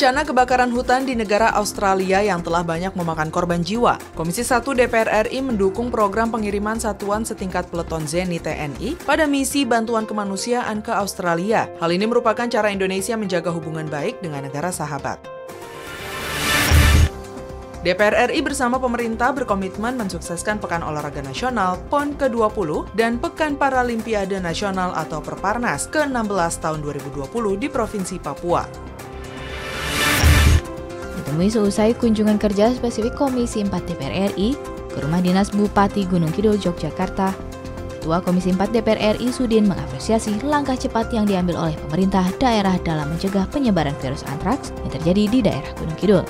bencana kebakaran hutan di negara Australia yang telah banyak memakan korban jiwa. Komisi 1 DPR RI mendukung program pengiriman satuan setingkat peleton Zeni TNI pada misi bantuan kemanusiaan ke Australia. Hal ini merupakan cara Indonesia menjaga hubungan baik dengan negara sahabat. DPR RI bersama pemerintah berkomitmen mensukseskan Pekan Olahraga Nasional PON ke-20 dan Pekan Paralimpiade Nasional atau Perparnas ke-16 tahun 2020 di Provinsi Papua ditemui seusai kunjungan kerja spesifik Komisi 4 DPR RI ke rumah dinas Bupati Gunung Kidul, Yogyakarta, Ketua Komisi 4 DPR RI Sudin mengapresiasi langkah cepat yang diambil oleh pemerintah daerah dalam mencegah penyebaran virus antraks yang terjadi di daerah Gunung Kidul.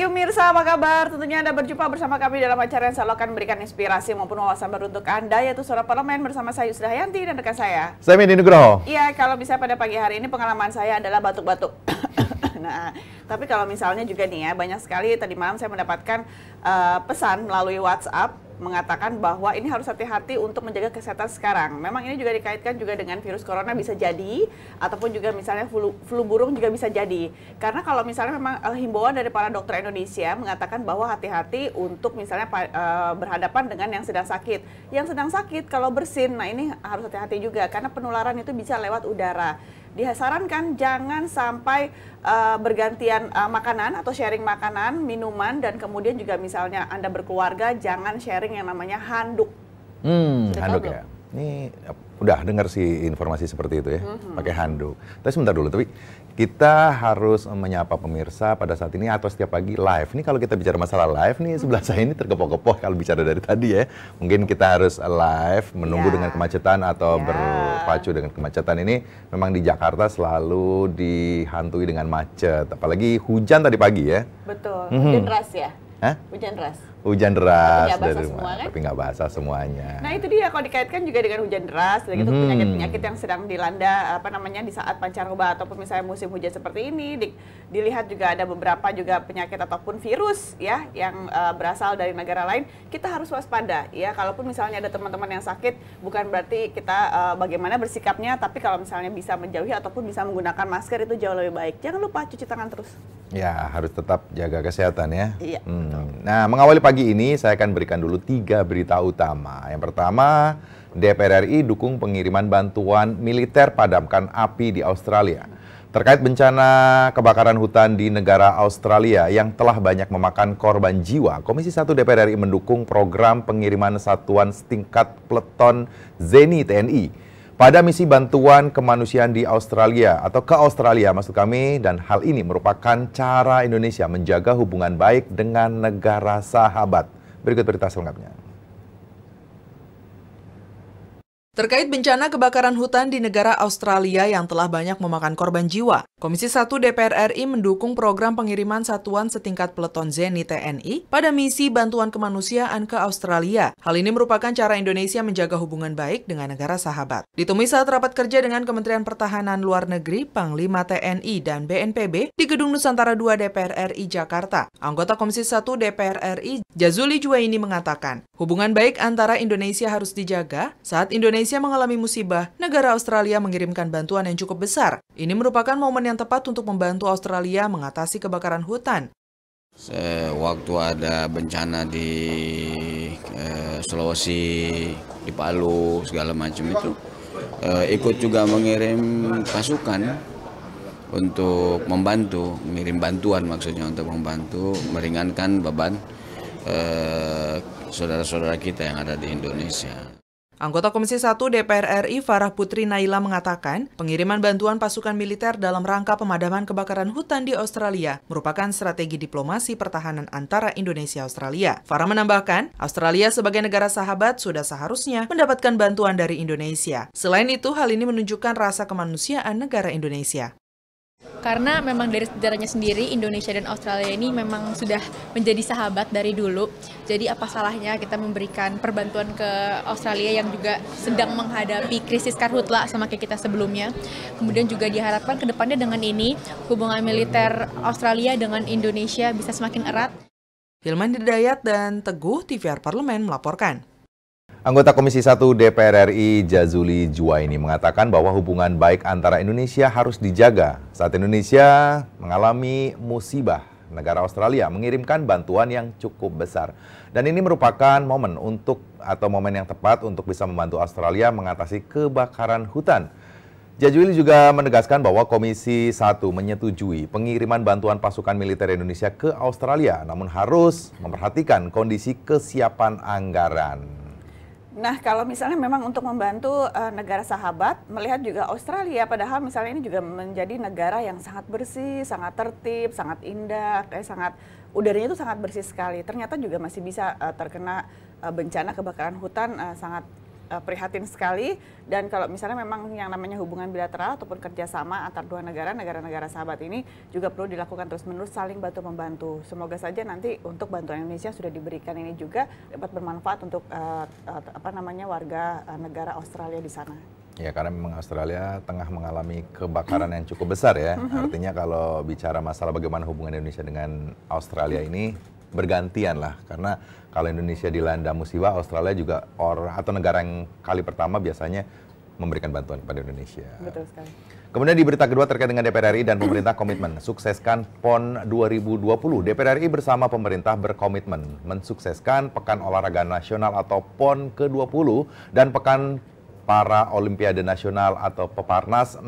pagi pemirsa, apa kabar? Tentunya Anda berjumpa bersama kami dalam acara yang selalu akan memberikan inspirasi maupun wawasan baru untuk Anda, yaitu Suara Parlemen bersama saya Yusra Hayanti, dan rekan saya. Saya Medi Nugroho. Iya, kalau bisa pada pagi hari ini pengalaman saya adalah batuk-batuk. nah, tapi kalau misalnya juga nih ya, banyak sekali tadi malam saya mendapatkan uh, pesan melalui WhatsApp mengatakan bahwa ini harus hati-hati untuk menjaga kesehatan sekarang. Memang ini juga dikaitkan juga dengan virus corona bisa jadi ataupun juga misalnya flu, flu burung juga bisa jadi. Karena kalau misalnya memang eh, himbauan dari para dokter Indonesia mengatakan bahwa hati-hati untuk misalnya uh, berhadapan dengan yang sedang sakit. Yang sedang sakit kalau bersin, nah ini harus hati-hati juga karena penularan itu bisa lewat udara disarankan jangan sampai uh, bergantian uh, makanan atau sharing makanan, minuman dan kemudian juga misalnya Anda berkeluarga jangan sharing yang namanya handuk. Hmm, handuk ya. Ini eh, udah dengar sih informasi seperti itu ya, mm -hmm. pakai handuk. Tapi sebentar dulu, tapi kita harus menyapa pemirsa pada saat ini atau setiap pagi live. Ini kalau kita bicara masalah live nih sebelah saya ini tergepok-gepok kalau bicara dari tadi ya. Mungkin kita harus live menunggu yeah. dengan kemacetan atau yeah. berpacu dengan kemacetan ini memang di Jakarta selalu dihantui dengan macet apalagi hujan tadi pagi ya. Betul. Mm -hmm. Hujan deras ya. Hah? Hujan deras hujan deras tapi dari rumah, semua, kan? tapi nggak basah semuanya. Nah itu dia kalau dikaitkan juga dengan hujan deras, dan gitu hmm. penyakit-penyakit yang sedang dilanda apa namanya di saat pancaroba ataupun misalnya musim hujan seperti ini, di, dilihat juga ada beberapa juga penyakit ataupun virus ya yang uh, berasal dari negara lain, kita harus waspada ya. Kalaupun misalnya ada teman-teman yang sakit, bukan berarti kita uh, bagaimana bersikapnya, tapi kalau misalnya bisa menjauhi ataupun bisa menggunakan masker itu jauh lebih baik. Jangan lupa cuci tangan terus. Ya harus tetap jaga kesehatan ya. Iya. Hmm. Nah mengawali pagi ini saya akan berikan dulu tiga berita utama. Yang pertama, DPR RI dukung pengiriman bantuan militer padamkan api di Australia. Terkait bencana kebakaran hutan di negara Australia yang telah banyak memakan korban jiwa, Komisi 1 DPR RI mendukung program pengiriman satuan setingkat peleton Zeni TNI pada misi bantuan kemanusiaan di Australia atau ke Australia maksud kami dan hal ini merupakan cara Indonesia menjaga hubungan baik dengan negara sahabat. Berikut berita selengkapnya. Terkait bencana kebakaran hutan di negara Australia yang telah banyak memakan korban jiwa, Komisi 1 DPR RI mendukung program pengiriman satuan setingkat peleton Zeni TNI pada misi bantuan kemanusiaan ke Australia. Hal ini merupakan cara Indonesia menjaga hubungan baik dengan negara sahabat. Ditumis saat rapat kerja dengan Kementerian Pertahanan Luar Negeri, Panglima TNI, dan BNPB di Gedung Nusantara 2 DPR RI Jakarta. Anggota Komisi 1 DPR RI, Jazuli Juwaini mengatakan, hubungan baik antara Indonesia harus dijaga saat Indonesia mengalami musibah, negara Australia mengirimkan bantuan yang cukup besar. Ini merupakan momen yang tepat untuk membantu Australia mengatasi kebakaran hutan. Waktu ada bencana di eh, Sulawesi, di Palu, segala macam itu, eh, ikut juga mengirim pasukan untuk membantu, mengirim bantuan maksudnya untuk membantu meringankan beban eh, saudara-saudara eh, kita yang ada di Indonesia. Anggota Komisi 1 DPR RI Farah Putri Naila mengatakan, pengiriman bantuan pasukan militer dalam rangka pemadaman kebakaran hutan di Australia merupakan strategi diplomasi pertahanan antara Indonesia-Australia. Farah menambahkan, Australia sebagai negara sahabat sudah seharusnya mendapatkan bantuan dari Indonesia. Selain itu, hal ini menunjukkan rasa kemanusiaan negara Indonesia. Karena memang dari sejarahnya sendiri Indonesia dan Australia ini memang sudah menjadi sahabat dari dulu. Jadi apa salahnya kita memberikan perbantuan ke Australia yang juga sedang menghadapi krisis karhutla sama kayak kita sebelumnya. Kemudian juga diharapkan ke depannya dengan ini hubungan militer Australia dengan Indonesia bisa semakin erat. Hilman Didayat dan Teguh TVR Parlemen melaporkan. Anggota Komisi 1 DPR RI Jazuli Juwaini mengatakan bahwa hubungan baik antara Indonesia harus dijaga saat Indonesia mengalami musibah. Negara Australia mengirimkan bantuan yang cukup besar. Dan ini merupakan momen untuk atau momen yang tepat untuk bisa membantu Australia mengatasi kebakaran hutan. Jazuli juga menegaskan bahwa Komisi 1 menyetujui pengiriman bantuan pasukan militer Indonesia ke Australia, namun harus memperhatikan kondisi kesiapan anggaran. Nah, kalau misalnya memang untuk membantu uh, negara sahabat, melihat juga Australia, padahal misalnya ini juga menjadi negara yang sangat bersih, sangat tertib, sangat indah, kayak sangat udaranya itu sangat bersih sekali. Ternyata juga masih bisa uh, terkena uh, bencana kebakaran hutan uh, sangat uh, prihatin sekali dan kalau misalnya memang yang namanya hubungan bilateral ataupun kerjasama antar dua negara negara-negara sahabat ini juga perlu dilakukan terus-menerus saling bantu membantu semoga saja nanti untuk bantuan Indonesia sudah diberikan ini juga dapat bermanfaat untuk uh, uh, apa namanya warga uh, negara Australia di sana Ya karena memang Australia tengah mengalami kebakaran yang cukup besar ya. Mm-hmm. Artinya kalau bicara masalah bagaimana hubungan Indonesia dengan Australia ini bergantian lah karena kalau Indonesia dilanda musibah Australia juga or atau negara yang kali pertama biasanya memberikan bantuan kepada Indonesia. Betul sekali. Kemudian di berita kedua terkait dengan DPR RI dan pemerintah komitmen sukseskan PON 2020. DPR RI bersama pemerintah berkomitmen mensukseskan Pekan Olahraga Nasional atau PON ke-20 dan Pekan para Olimpiade Nasional atau Peparnas 16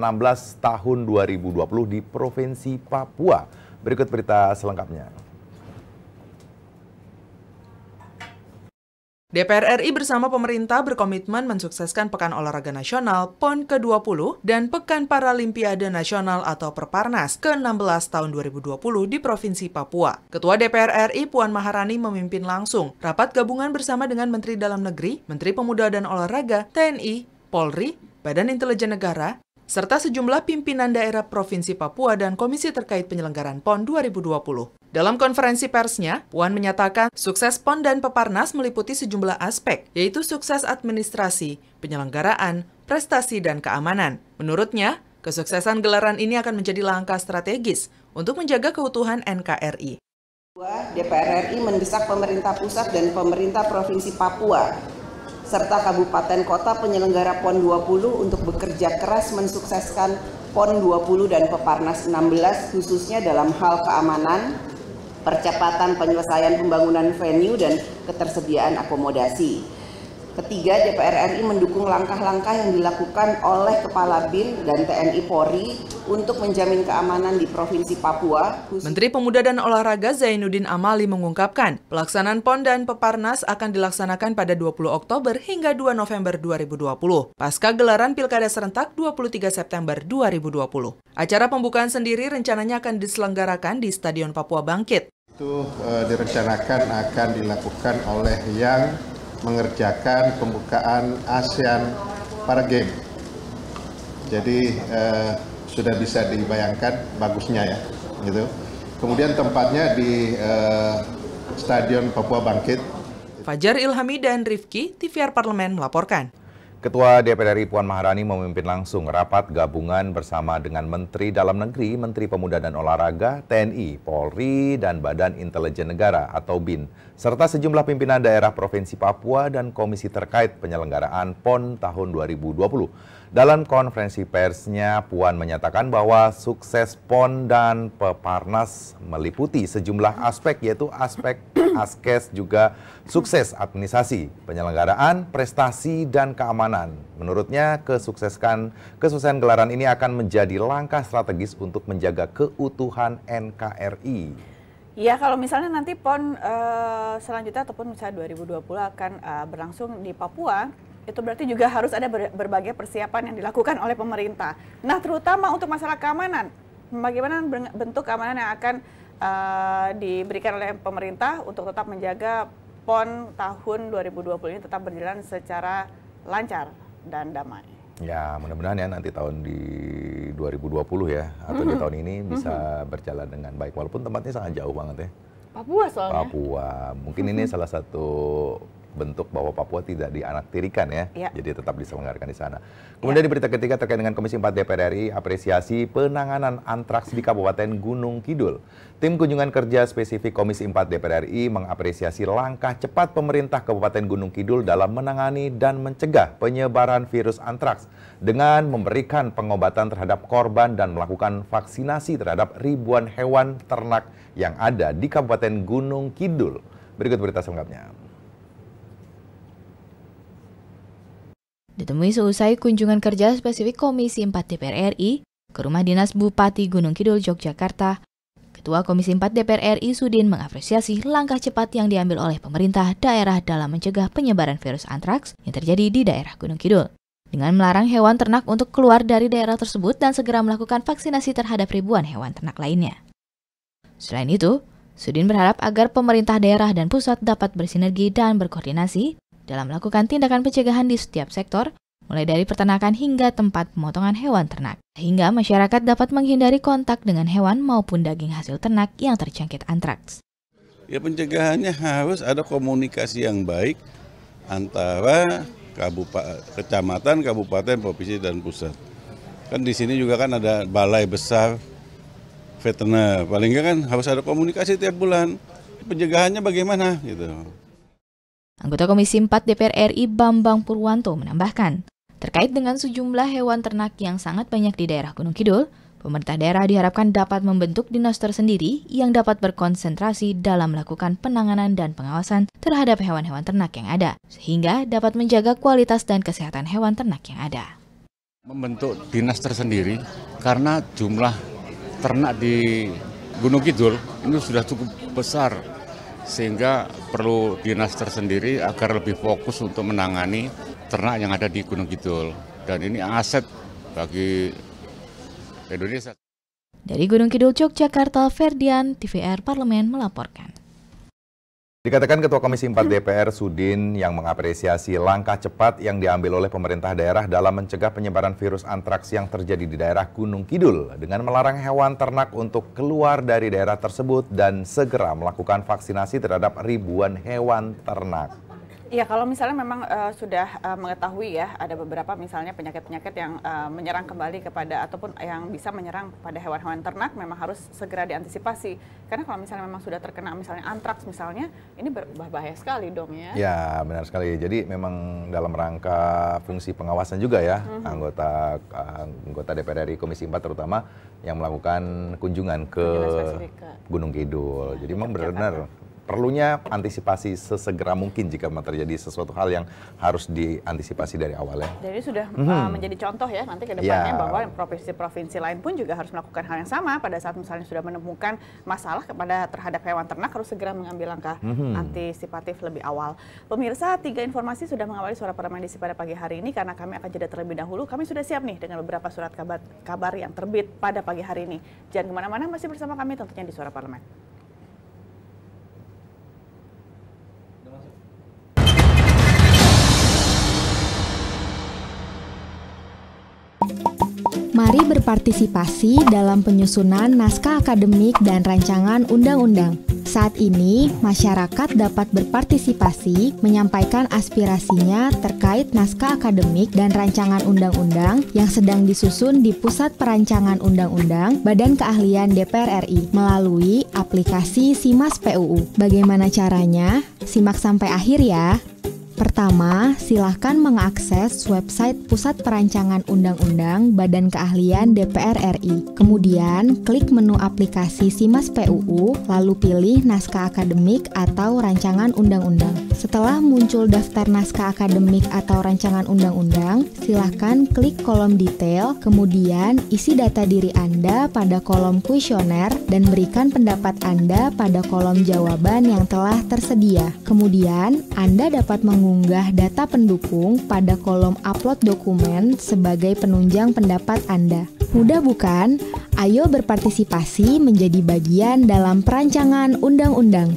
tahun 2020 di Provinsi Papua. Berikut berita selengkapnya. DPR RI bersama pemerintah berkomitmen mensukseskan Pekan Olahraga Nasional PON ke-20 dan Pekan Paralimpiade Nasional atau Perparnas ke-16 tahun 2020 di Provinsi Papua. Ketua DPR RI Puan Maharani memimpin langsung rapat gabungan bersama dengan Menteri Dalam Negeri, Menteri Pemuda dan Olahraga, TNI, Polri, Badan Intelijen Negara, serta sejumlah pimpinan daerah Provinsi Papua dan Komisi terkait penyelenggaraan PON 2020. Dalam konferensi persnya, Puan menyatakan sukses PON dan Peparnas meliputi sejumlah aspek, yaitu sukses administrasi, penyelenggaraan, prestasi, dan keamanan. Menurutnya, kesuksesan gelaran ini akan menjadi langkah strategis untuk menjaga keutuhan NKRI. DPR RI mendesak pemerintah pusat dan pemerintah Provinsi Papua serta kabupaten kota penyelenggara PON 20 untuk bekerja keras mensukseskan PON 20 dan Peparnas 16 khususnya dalam hal keamanan, percepatan penyelesaian pembangunan venue dan ketersediaan akomodasi. Ketiga, DPR RI mendukung langkah-langkah yang dilakukan oleh Kepala BIN dan TNI Polri untuk menjamin keamanan di Provinsi Papua. Menteri Pemuda dan Olahraga Zainuddin Amali mengungkapkan, pelaksanaan PON dan Peparnas akan dilaksanakan pada 20 Oktober hingga 2 November 2020, pasca gelaran Pilkada Serentak 23 September 2020. Acara pembukaan sendiri rencananya akan diselenggarakan di Stadion Papua Bangkit. Itu e, direncanakan akan dilakukan oleh yang mengerjakan pembukaan ASEAN Para Games. Jadi eh, sudah bisa dibayangkan bagusnya ya, gitu. Kemudian tempatnya di eh, Stadion Papua Bangkit. Fajar Ilhami dan Rifki, TVR Parlemen melaporkan. Ketua DPR RI Puan Maharani memimpin langsung rapat gabungan bersama dengan Menteri Dalam Negeri, Menteri Pemuda dan Olahraga, TNI, Polri, dan Badan Intelijen Negara atau BIN, serta sejumlah pimpinan daerah Provinsi Papua dan Komisi terkait penyelenggaraan PON tahun 2020. Dalam konferensi persnya, Puan menyatakan bahwa sukses PON dan Peparnas meliputi sejumlah aspek yaitu aspek askes juga sukses administrasi, penyelenggaraan, prestasi, dan keamanan. Menurutnya, kesuksesan, kesuksesan gelaran ini akan menjadi langkah strategis untuk menjaga keutuhan NKRI. Ya kalau misalnya nanti PON uh, selanjutnya ataupun misalnya 2020 akan uh, berlangsung di Papua, itu berarti juga harus ada berbagai persiapan yang dilakukan oleh pemerintah. Nah, terutama untuk masalah keamanan, bagaimana bentuk keamanan yang akan uh, diberikan oleh pemerintah untuk tetap menjaga PON tahun 2020 ini tetap berjalan secara lancar dan damai. Ya, mudah-mudahan ya nanti tahun di 2020 ya atau di mm-hmm. tahun ini bisa mm-hmm. berjalan dengan baik walaupun tempatnya sangat jauh banget ya. Papua soalnya. Papua. Mungkin ini mm-hmm. salah satu bentuk bahwa Papua tidak dianaktirikan ya, ya. jadi tetap diselenggarakan di sana. Kemudian ya. di berita ketiga terkait dengan Komisi 4 DPR RI apresiasi penanganan antraks di Kabupaten Gunung Kidul. Tim kunjungan kerja spesifik Komisi 4 DPR RI mengapresiasi langkah cepat pemerintah Kabupaten Gunung Kidul dalam menangani dan mencegah penyebaran virus antraks dengan memberikan pengobatan terhadap korban dan melakukan vaksinasi terhadap ribuan hewan ternak yang ada di Kabupaten Gunung Kidul. Berikut berita selengkapnya. Ditemui seusai kunjungan kerja spesifik Komisi 4 DPR RI ke rumah dinas Bupati Gunung Kidul, Yogyakarta, Ketua Komisi 4 DPR RI Sudin mengapresiasi langkah cepat yang diambil oleh pemerintah daerah dalam mencegah penyebaran virus antraks yang terjadi di daerah Gunung Kidul. Dengan melarang hewan ternak untuk keluar dari daerah tersebut dan segera melakukan vaksinasi terhadap ribuan hewan ternak lainnya. Selain itu, Sudin berharap agar pemerintah daerah dan pusat dapat bersinergi dan berkoordinasi dalam melakukan tindakan pencegahan di setiap sektor, mulai dari peternakan hingga tempat pemotongan hewan ternak, sehingga masyarakat dapat menghindari kontak dengan hewan maupun daging hasil ternak yang terjangkit antraks. Ya pencegahannya harus ada komunikasi yang baik antara kabupaten, kecamatan, kabupaten, provinsi dan pusat. Kan di sini juga kan ada balai besar veteriner. Paling nggak kan harus ada komunikasi tiap bulan. Pencegahannya bagaimana gitu. Anggota Komisi 4 DPR RI Bambang Purwanto menambahkan, terkait dengan sejumlah hewan ternak yang sangat banyak di daerah Gunung Kidul, pemerintah daerah diharapkan dapat membentuk dinas tersendiri yang dapat berkonsentrasi dalam melakukan penanganan dan pengawasan terhadap hewan-hewan ternak yang ada, sehingga dapat menjaga kualitas dan kesehatan hewan ternak yang ada. Membentuk dinas tersendiri karena jumlah ternak di Gunung Kidul itu sudah cukup besar sehingga perlu dinas tersendiri agar lebih fokus untuk menangani ternak yang ada di Gunung Kidul. Dan ini aset bagi Indonesia. Dari Gunung Kidul, Yogyakarta, Ferdian, TVR Parlemen melaporkan. Dikatakan Ketua Komisi 4 DPR Sudin yang mengapresiasi langkah cepat yang diambil oleh pemerintah daerah dalam mencegah penyebaran virus antraks yang terjadi di daerah Gunung Kidul dengan melarang hewan ternak untuk keluar dari daerah tersebut dan segera melakukan vaksinasi terhadap ribuan hewan ternak. Ya kalau misalnya memang uh, sudah uh, mengetahui ya ada beberapa misalnya penyakit-penyakit yang uh, menyerang kembali kepada ataupun yang bisa menyerang pada hewan-hewan ternak memang harus segera diantisipasi. Karena kalau misalnya memang sudah terkena misalnya antraks misalnya, ini berbahaya sekali dong ya. Ya, benar sekali. Jadi memang dalam rangka fungsi pengawasan juga ya -hmm. anggota anggota DPR RI Komisi 4 terutama yang melakukan kunjungan ke Gunung Kidul. ya, Jadi memang benar-benar perlunya antisipasi sesegera mungkin jika terjadi sesuatu hal yang harus diantisipasi dari awal ya. Jadi sudah hmm. uh, menjadi contoh ya nanti ke depannya ya. bahwa provinsi-provinsi lain pun juga harus melakukan hal yang sama pada saat misalnya sudah menemukan masalah kepada terhadap hewan ternak harus segera mengambil langkah hmm. antisipatif lebih awal. Pemirsa, tiga informasi sudah mengawali suara Permendisi pada pagi hari ini karena kami akan jeda terlebih dahulu. Kami sudah siap nih dengan beberapa surat kabar, kabar yang terbit pada pagi hari ini. Jangan kemana-mana, masih bersama kami tentunya di Suara Parlemen. Mari berpartisipasi dalam penyusunan naskah akademik dan rancangan undang-undang. Saat ini, masyarakat dapat berpartisipasi menyampaikan aspirasinya terkait naskah akademik dan rancangan undang-undang yang sedang disusun di Pusat Perancangan Undang-Undang Badan Keahlian DPR RI melalui aplikasi Simas PUU. Bagaimana caranya? Simak sampai akhir ya. Pertama, silahkan mengakses website Pusat Perancangan Undang-Undang Badan Keahlian DPR RI. Kemudian, klik menu aplikasi Simas PUU, lalu pilih naskah akademik atau rancangan undang-undang. Setelah muncul daftar naskah akademik atau rancangan undang-undang, silahkan klik kolom detail, kemudian isi data diri Anda pada kolom kuesioner dan berikan pendapat Anda pada kolom jawaban yang telah tersedia. Kemudian, Anda dapat menggunakan mengunggah data pendukung pada kolom upload dokumen sebagai penunjang pendapat Anda. Mudah bukan? Ayo berpartisipasi menjadi bagian dalam perancangan undang-undang.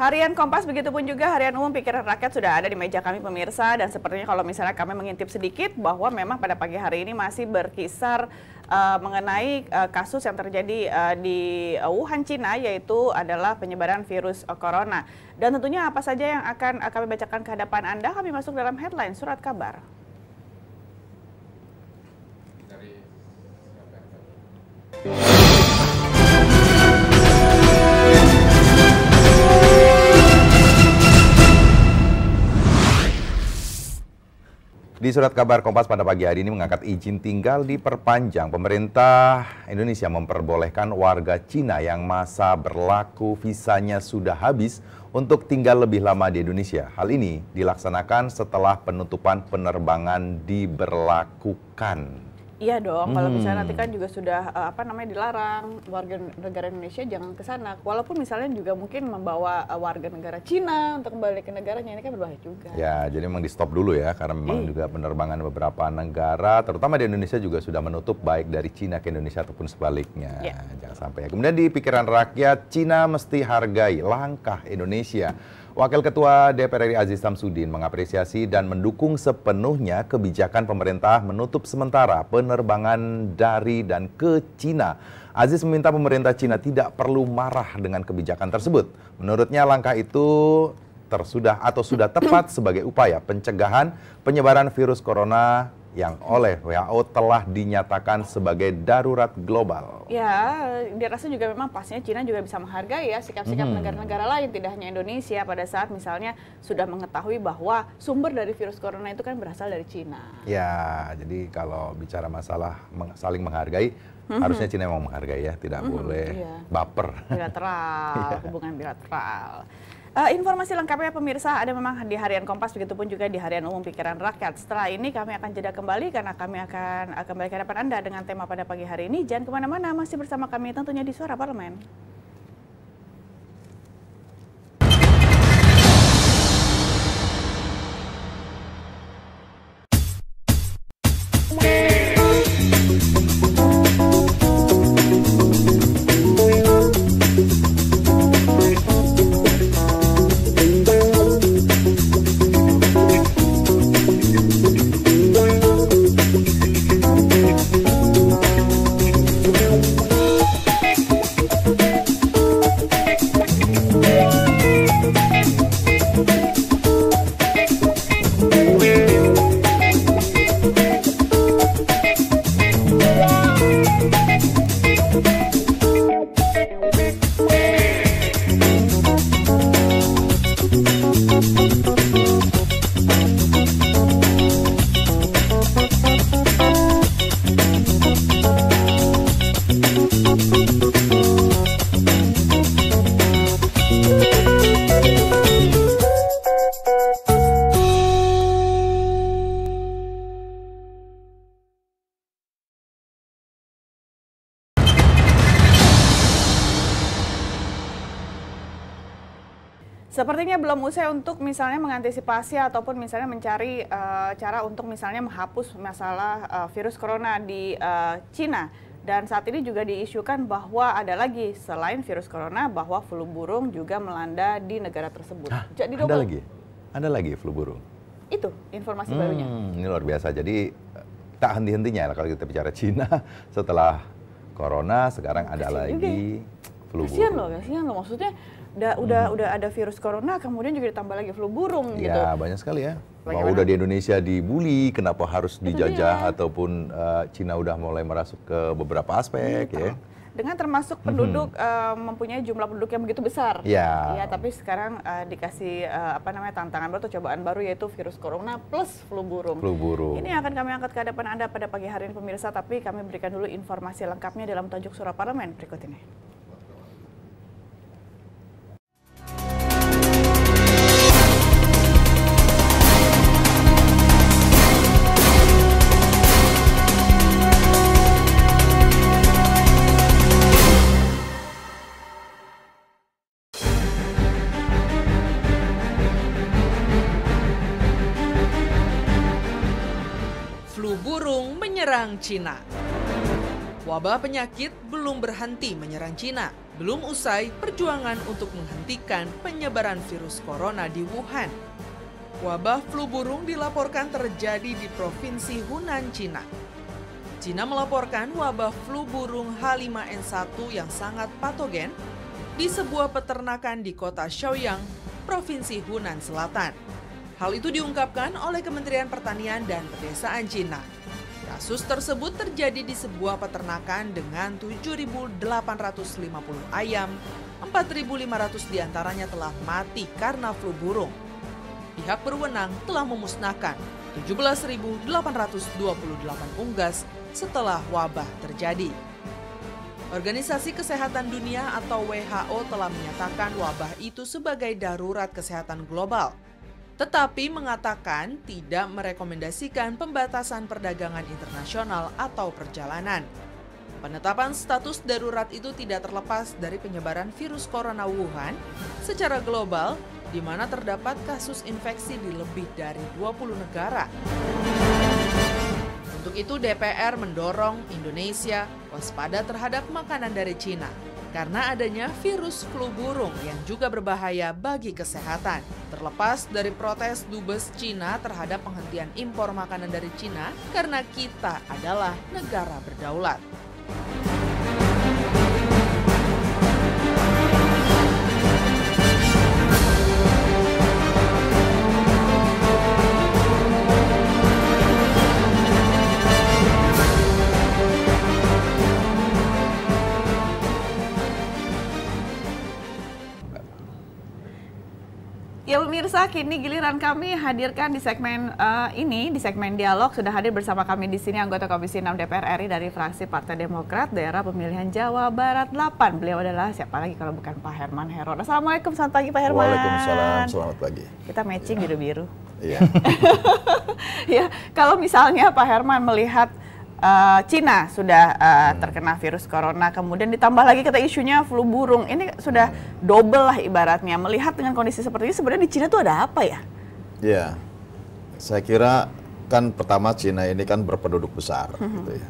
Harian Kompas begitupun juga harian umum pikiran rakyat sudah ada di meja kami pemirsa dan sepertinya kalau misalnya kami mengintip sedikit bahwa memang pada pagi hari ini masih berkisar uh, mengenai uh, kasus yang terjadi uh, di Wuhan, Cina, yaitu adalah penyebaran virus uh, corona. Dan tentunya apa saja yang akan uh, kami bacakan ke hadapan Anda, kami masuk dalam headline surat kabar. Dari... Di surat kabar Kompas pada pagi hari ini mengangkat izin tinggal diperpanjang. Pemerintah Indonesia memperbolehkan warga Cina yang masa berlaku visanya sudah habis untuk tinggal lebih lama di Indonesia. Hal ini dilaksanakan setelah penutupan penerbangan diberlakukan. Iya dong, kalau misalnya hmm. nanti kan juga sudah uh, apa namanya dilarang warga negara Indonesia jangan ke sana. Walaupun misalnya juga mungkin membawa uh, warga negara Cina untuk kembali ke negaranya ini kan berbahaya juga. Ya, jadi memang di stop dulu ya karena memang eh. juga penerbangan beberapa negara terutama di Indonesia juga sudah menutup baik dari Cina ke Indonesia ataupun sebaliknya. Yeah. Jangan sampai ya. Kemudian di pikiran rakyat Cina mesti hargai langkah Indonesia Wakil Ketua DPR RI Aziz Samsudin mengapresiasi dan mendukung sepenuhnya kebijakan pemerintah menutup sementara penerbangan dari dan ke Cina. Aziz meminta pemerintah Cina tidak perlu marah dengan kebijakan tersebut. Menurutnya langkah itu tersudah atau sudah tepat sebagai upaya pencegahan penyebaran virus corona yang oleh WHO telah dinyatakan sebagai darurat global. Ya, dirasa juga memang pastinya Cina juga bisa menghargai ya sikap-sikap negara hmm. negara-negara lain, tidak hanya Indonesia pada saat misalnya sudah mengetahui bahwa sumber dari virus corona itu kan berasal dari Cina. Ya, jadi kalau bicara masalah saling menghargai, hmm. harusnya Cina mau menghargai ya, tidak hmm. boleh ya. baper. Bilateral, iya. hubungan bilateral. Uh, informasi lengkapnya pemirsa ada memang di harian Kompas begitupun juga di harian umum pikiran rakyat. Setelah ini kami akan jeda kembali karena kami akan eh, kembali ke hadapan Anda dengan tema pada pagi hari ini. Jangan kemana-mana, masih bersama kami tentunya di Suara Parlemen. Sepertinya belum usai untuk misalnya mengantisipasi ataupun misalnya mencari uh, cara untuk misalnya menghapus masalah uh, virus corona di uh, Cina. Dan saat ini juga diisukan bahwa ada lagi selain virus corona bahwa flu burung juga melanda di negara tersebut. Hah, Jadi ada lagi, ada lagi flu burung. Itu informasi hmm, barunya. Ini luar biasa. Jadi tak henti-hentinya kalau kita bicara Cina setelah corona sekarang ada lagi juga. Ya. flu burung. Kasihan loh, kasihan loh. Maksudnya udah hmm. udah ada virus corona kemudian juga ditambah lagi flu burung ya, gitu. Ya, banyak sekali ya. Mau udah di Indonesia dibully, kenapa harus dijajah dia. ataupun uh, Cina udah mulai merasuk ke beberapa aspek hmm, ya. Dengan termasuk hmm. penduduk -hmm. uh, mempunyai jumlah penduduk yang begitu besar. Iya. Ya, tapi sekarang uh, dikasih uh, apa namanya tantangan baru atau cobaan baru yaitu virus corona plus flu burung. Flu burung. Ini akan kami angkat ke hadapan Anda pada pagi hari ini pemirsa, tapi kami berikan dulu informasi lengkapnya dalam tajuk surat parlemen berikut ini. menyerang Cina. Wabah penyakit belum berhenti menyerang Cina. Belum usai perjuangan untuk menghentikan penyebaran virus corona di Wuhan. Wabah flu burung dilaporkan terjadi di Provinsi Hunan, Cina. Cina melaporkan wabah flu burung H5N1 yang sangat patogen di sebuah peternakan di kota Shaoyang, Provinsi Hunan Selatan. Hal itu diungkapkan oleh Kementerian Pertanian dan Pedesaan Cina. Kasus tersebut terjadi di sebuah peternakan dengan 7.850 ayam, 4.500 diantaranya telah mati karena flu burung. Pihak berwenang telah memusnahkan 17.828 unggas setelah wabah terjadi. Organisasi Kesehatan Dunia atau WHO telah menyatakan wabah itu sebagai darurat kesehatan global – tetapi mengatakan tidak merekomendasikan pembatasan perdagangan internasional atau perjalanan. Penetapan status darurat itu tidak terlepas dari penyebaran virus corona Wuhan secara global, di mana terdapat kasus infeksi di lebih dari 20 negara. Untuk itu DPR mendorong Indonesia waspada terhadap makanan dari Cina karena adanya virus flu burung yang juga berbahaya bagi kesehatan. Terlepas dari protes Dubes Cina terhadap penghentian impor makanan dari Cina karena kita adalah negara berdaulat. Ya pemirsa, kini giliran kami hadirkan di segmen uh, ini, di segmen dialog sudah hadir bersama kami di sini anggota Komisi 6 DPR RI dari fraksi Partai Demokrat daerah pemilihan Jawa Barat 8. Beliau adalah siapa lagi kalau bukan Pak Herman Heron. Assalamualaikum, selamat pagi Pak Herman. Waalaikumsalam, selamat pagi. Kita matching iya. biru-biru. Ya. Iya. ya, kalau misalnya Pak Herman melihat uh, Cina sudah uh, hmm. terkena virus corona, kemudian ditambah lagi kata isunya flu burung. Ini sudah hmm. double lah ibaratnya. Melihat dengan kondisi seperti ini sebenarnya di Cina itu ada apa ya? Ya. Saya kira kan pertama Cina ini kan berpenduduk besar hmm. gitu ya.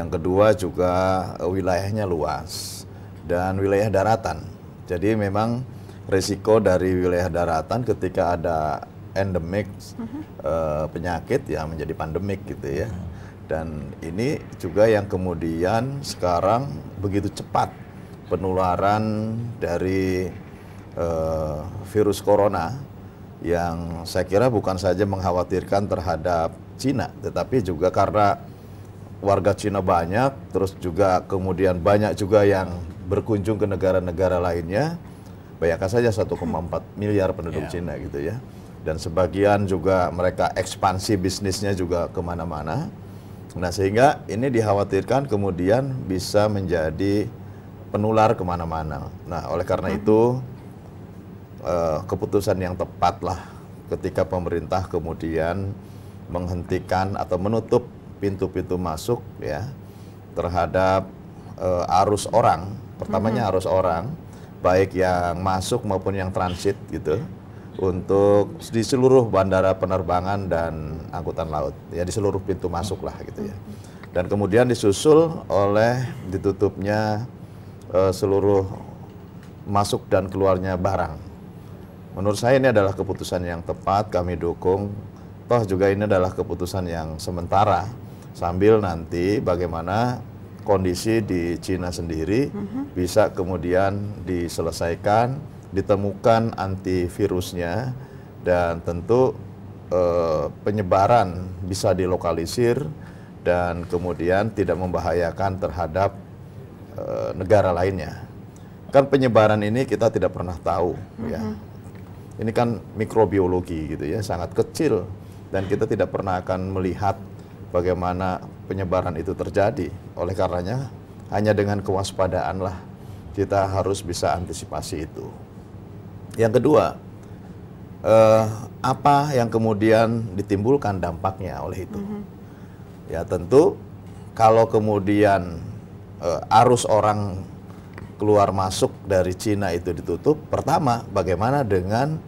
Yang kedua juga eh, wilayahnya luas dan wilayah daratan. Jadi memang risiko dari wilayah daratan ketika ada endemik uh -huh. uh, penyakit yang menjadi pandemik gitu ya. Uh hmm. -huh dan ini juga yang kemudian sekarang begitu cepat penularan dari eh, virus corona yang saya kira bukan saja mengkhawatirkan terhadap Cina, tetapi juga karena warga Cina banyak, terus juga kemudian banyak juga yang berkunjung ke negara-negara lainnya, bayangkan saja 1,4 miliar penduduk yeah. Cina gitu ya. Dan sebagian juga mereka ekspansi bisnisnya juga kemana-mana Nah sehingga ini dikhawatirkan kemudian bisa menjadi penular kemana-mana. Nah oleh karena hmm. itu uh, keputusan yang tepat lah ketika pemerintah kemudian menghentikan atau menutup pintu-pintu masuk ya terhadap uh, arus orang. Pertamanya -hmm. arus orang baik yang masuk maupun yang transit gitu untuk di seluruh bandara penerbangan dan angkutan laut ya di seluruh pintu masuk lah gitu ya dan kemudian disusul oleh ditutupnya uh, seluruh masuk dan keluarnya barang menurut saya ini adalah keputusan yang tepat kami dukung toh juga ini adalah keputusan yang sementara sambil nanti bagaimana kondisi di Cina sendiri uh mhm. -huh. bisa kemudian diselesaikan ditemukan antivirusnya dan tentu eh, penyebaran bisa dilokalisir dan kemudian tidak membahayakan terhadap eh, negara lainnya. Kan penyebaran ini kita tidak pernah tahu ya. mm-hmm. ya. Ini kan mikrobiologi gitu ya, sangat kecil dan kita tidak pernah akan melihat bagaimana penyebaran itu terjadi. Oleh karenanya hanya dengan kewaspadaanlah kita harus bisa antisipasi itu. Yang kedua, eh, apa yang kemudian ditimbulkan dampaknya oleh itu? Mm-hmm. Ya tentu kalau kemudian eh, arus orang keluar masuk dari Cina itu ditutup, pertama bagaimana dengan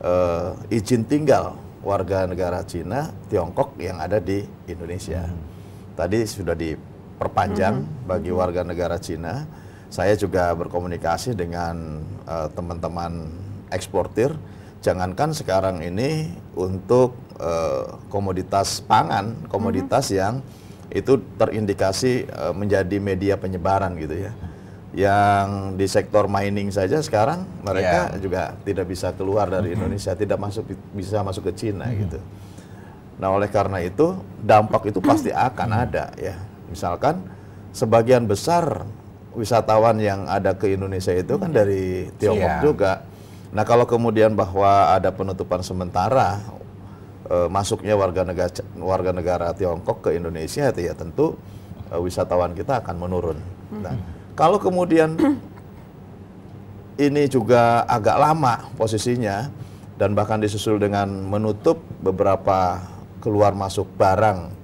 eh, izin tinggal warga negara Cina, Tiongkok yang ada di Indonesia. Mm-hmm. Tadi sudah diperpanjang mm-hmm. bagi mm-hmm. warga negara Cina. Saya juga berkomunikasi dengan eh, teman-teman eksportir jangankan sekarang ini untuk uh, komoditas pangan, komoditas mm -hmm. yang itu terindikasi uh, menjadi media penyebaran gitu ya. Yang di sektor mining saja sekarang mereka yeah. juga tidak bisa keluar dari mm -hmm. Indonesia, tidak masuk bisa masuk ke Cina mm -hmm. gitu. Nah, oleh karena itu dampak itu pasti akan mm-hmm. ada ya. Misalkan sebagian besar wisatawan yang ada ke Indonesia itu kan mm-hmm. dari Tiongkok yeah. juga Nah kalau kemudian bahwa ada penutupan sementara e, masuknya warga negara warga negara Tiongkok ke Indonesia ya tentu e, wisatawan kita akan menurun. Nah hmm. kalau kemudian ini juga agak lama posisinya dan bahkan disusul dengan menutup beberapa keluar masuk barang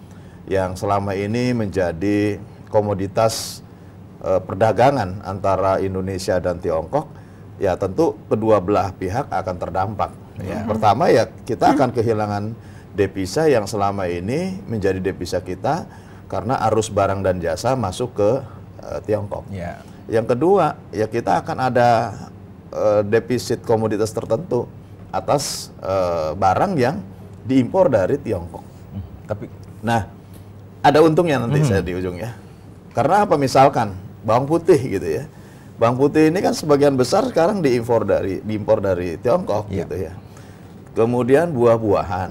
yang selama ini menjadi komoditas e, perdagangan antara Indonesia dan Tiongkok ya tentu kedua belah pihak akan terdampak. Ya. Hmm. Pertama ya kita akan kehilangan devisa yang selama ini menjadi devisa kita karena arus barang dan jasa masuk ke uh, Tiongkok. Yeah. Yang kedua ya kita akan ada uh, defisit komoditas tertentu atas uh, barang yang diimpor dari Tiongkok. Hmm. Tapi, nah ada untungnya nanti hmm. saya di ujungnya. Karena apa? Misalkan bawang putih gitu ya Bawang putih ini kan sebagian besar sekarang diimpor dari diimpor dari Tiongkok yeah. gitu ya. Kemudian buah-buahan,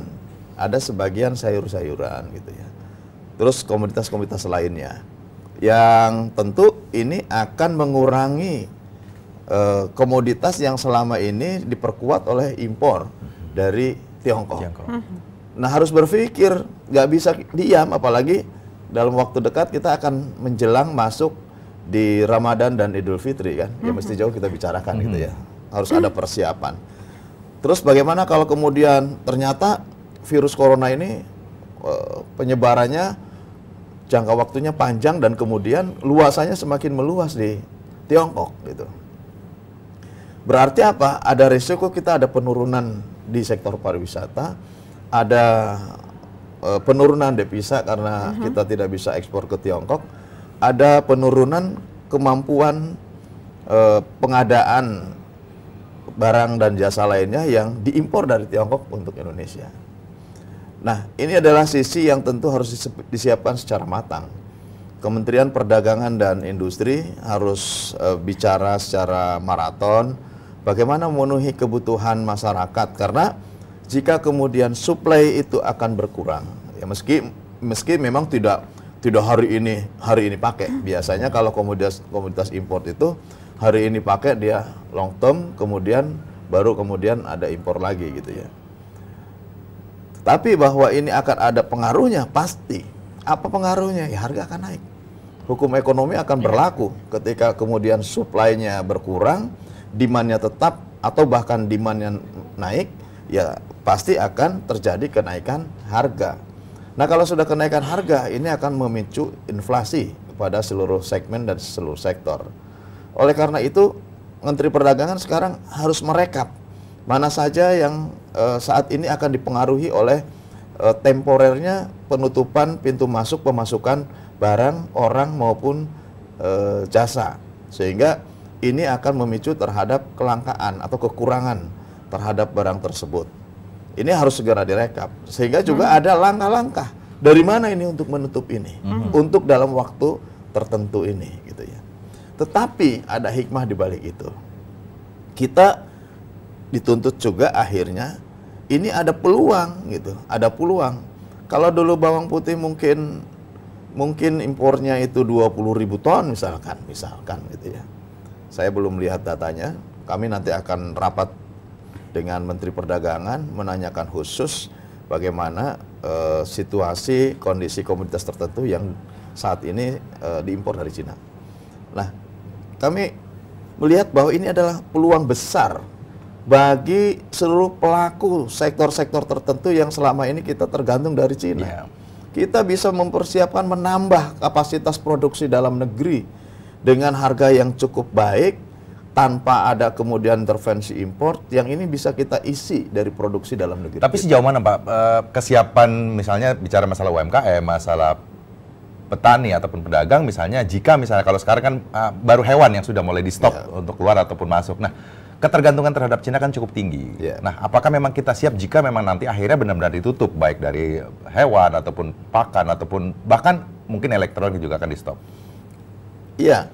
ada sebagian sayur-sayuran gitu ya. Terus komunitas-komunitas lainnya yang tentu ini akan mengurangi uh, komoditas yang selama ini diperkuat oleh impor dari Tiongkok. Tiongkok. Mhm. Nah harus berpikir nggak bisa diam apalagi dalam waktu dekat kita akan menjelang masuk di Ramadan dan Idul Fitri kan, ya mesti jauh kita bicarakan gitu ya. Harus ada persiapan. Terus bagaimana kalau kemudian ternyata virus corona ini eh, penyebarannya jangka waktunya panjang dan kemudian luasannya semakin meluas di Tiongkok gitu. Berarti apa? Ada risiko kita ada penurunan di sektor pariwisata, ada eh, penurunan devisa karena uh mm-hmm. -huh. kita tidak bisa ekspor ke Tiongkok ada penurunan kemampuan eh, pengadaan barang dan jasa lainnya yang diimpor dari Tiongkok untuk Indonesia. Nah, ini adalah sisi yang tentu harus disiapkan secara matang. Kementerian Perdagangan dan Industri harus e, bicara secara maraton bagaimana memenuhi kebutuhan masyarakat karena jika kemudian suplai itu akan berkurang. Ya meski meski memang tidak tidak hari ini hari ini pakai. Biasanya kalau komoditas komoditas import itu hari ini pakai dia long term, kemudian baru kemudian ada impor lagi gitu ya. Tapi bahwa ini akan ada pengaruhnya pasti. Apa pengaruhnya? Ya harga akan naik. Hukum ekonomi akan iya. berlaku ketika kemudian supply berkurang, demand-nya tetap atau bahkan demand-nya naik, ya pasti akan terjadi kenaikan harga Nah kalau sudah kenaikan harga ini akan memicu inflasi pada seluruh segmen dan seluruh sektor. Oleh karena itu Menteri Perdagangan sekarang harus merekap mana saja yang e, saat ini akan dipengaruhi oleh e, temporernya penutupan pintu masuk pemasukan barang, orang maupun e, jasa. Sehingga ini akan memicu terhadap kelangkaan atau kekurangan terhadap barang tersebut. Ini harus segera direkap. Sehingga juga hmm. ada langkah-langkah dari mana ini untuk menutup ini, hmm. untuk dalam waktu tertentu ini, gitu ya. Tetapi ada hikmah di balik itu. Kita dituntut juga akhirnya ini ada peluang gitu, ada peluang. Kalau dulu bawang putih mungkin mungkin impornya itu 20 ribu ton misalkan, misalkan gitu ya. Saya belum lihat datanya. Kami nanti akan rapat dengan Menteri Perdagangan menanyakan khusus bagaimana uh, situasi kondisi komoditas tertentu yang saat ini uh, diimpor dari Cina. Nah, kami melihat bahwa ini adalah peluang besar bagi seluruh pelaku sektor-sektor tertentu yang selama ini kita tergantung dari Cina. Yeah. Kita bisa mempersiapkan menambah kapasitas produksi dalam negeri dengan harga yang cukup baik tanpa ada kemudian intervensi import yang ini bisa kita isi dari produksi dalam negeri. Tapi sejauh mana Pak eh, kesiapan misalnya bicara masalah UMKM, masalah petani ataupun pedagang misalnya jika misalnya kalau sekarang kan eh, baru hewan yang sudah mulai di stop yeah. untuk keluar ataupun masuk. Nah, ketergantungan terhadap Cina kan cukup tinggi. Yeah. Nah, apakah memang kita siap jika memang nanti akhirnya benar-benar ditutup baik dari hewan ataupun pakan ataupun bahkan mungkin elektronik juga akan di stop? Iya,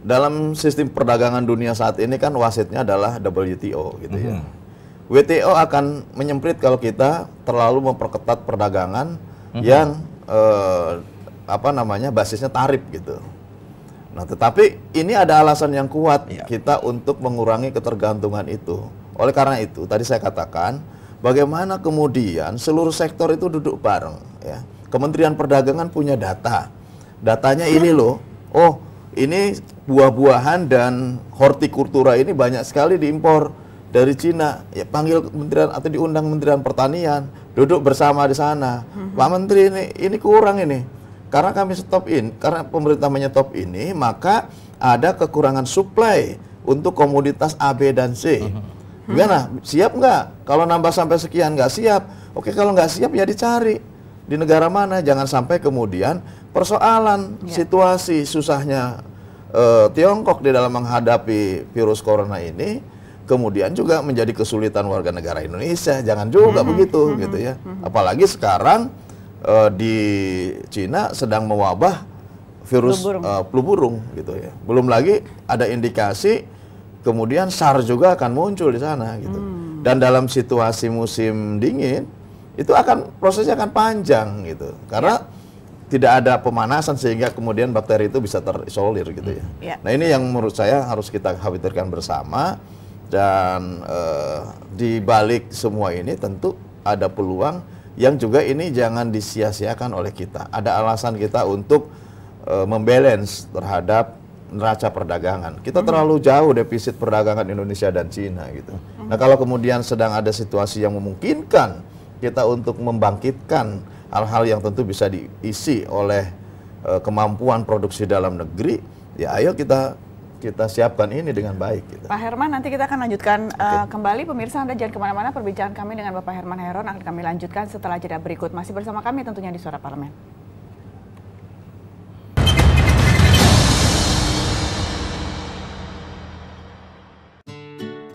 dalam sistem perdagangan dunia saat ini kan wasitnya adalah WTO gitu mm -hmm. ya. Mm-hmm. WTO akan menyemprit kalau kita terlalu memperketat perdagangan mm -hmm. yang eh, apa namanya basisnya tarif gitu. Nah, tetapi ini ada alasan yang kuat yeah. kita untuk mengurangi ketergantungan itu. Oleh karena itu, tadi saya katakan bagaimana kemudian seluruh sektor itu duduk bareng ya. Kementerian Perdagangan punya data. Datanya ini loh. Oh, ini buah-buahan dan hortikultura ini banyak sekali diimpor dari Cina. Ya panggil kementerian atau diundang Kementerian Pertanian, duduk bersama di sana. Hmm. Pak Menteri ini ini kurang ini. Karena kami stop in, karena pemerintah menyetop ini, maka ada kekurangan supply untuk komoditas A, B, dan C. Hmm. Gimana? Siap nggak? Kalau nambah sampai sekian nggak siap. Oke, kalau nggak siap ya dicari di negara mana. Jangan sampai kemudian persoalan ya. situasi susahnya eh, Tiongkok di dalam menghadapi virus corona ini kemudian juga menjadi kesulitan warga negara Indonesia jangan juga -hmm. begitu -hmm. gitu ya hmm. Hmm. apalagi sekarang eh, di Cina sedang mewabah virus flu burung. Uh, flu burung gitu ya belum lagi ada indikasi kemudian SAR juga akan muncul di sana gitu mm. dan dalam situasi musim dingin itu akan prosesnya akan panjang gitu karena ya tidak ada pemanasan sehingga kemudian bakteri itu bisa terisolir gitu ya. Hmm. ya. Nah ini yang menurut saya harus kita khawatirkan bersama dan eh, di balik semua ini tentu ada peluang yang juga ini jangan disia-siakan oleh kita. Ada alasan kita untuk eh, membalance terhadap neraca perdagangan. Kita hmm. terlalu jauh defisit perdagangan Indonesia dan Cina gitu. Hmm. Nah kalau kemudian sedang ada situasi yang memungkinkan kita untuk membangkitkan hal-hal yang tentu bisa diisi oleh e, kemampuan produksi dalam negeri, ya ayo kita kita siapkan ini dengan baik. Gitu. Pak Herman, nanti kita akan lanjutkan eh, okay. uh, kembali. Pemirsa Anda jangan kemana-mana, perbincangan kami dengan Bapak Herman Heron akan kami lanjutkan setelah jeda berikut. Masih bersama kami tentunya di Suara Parlemen.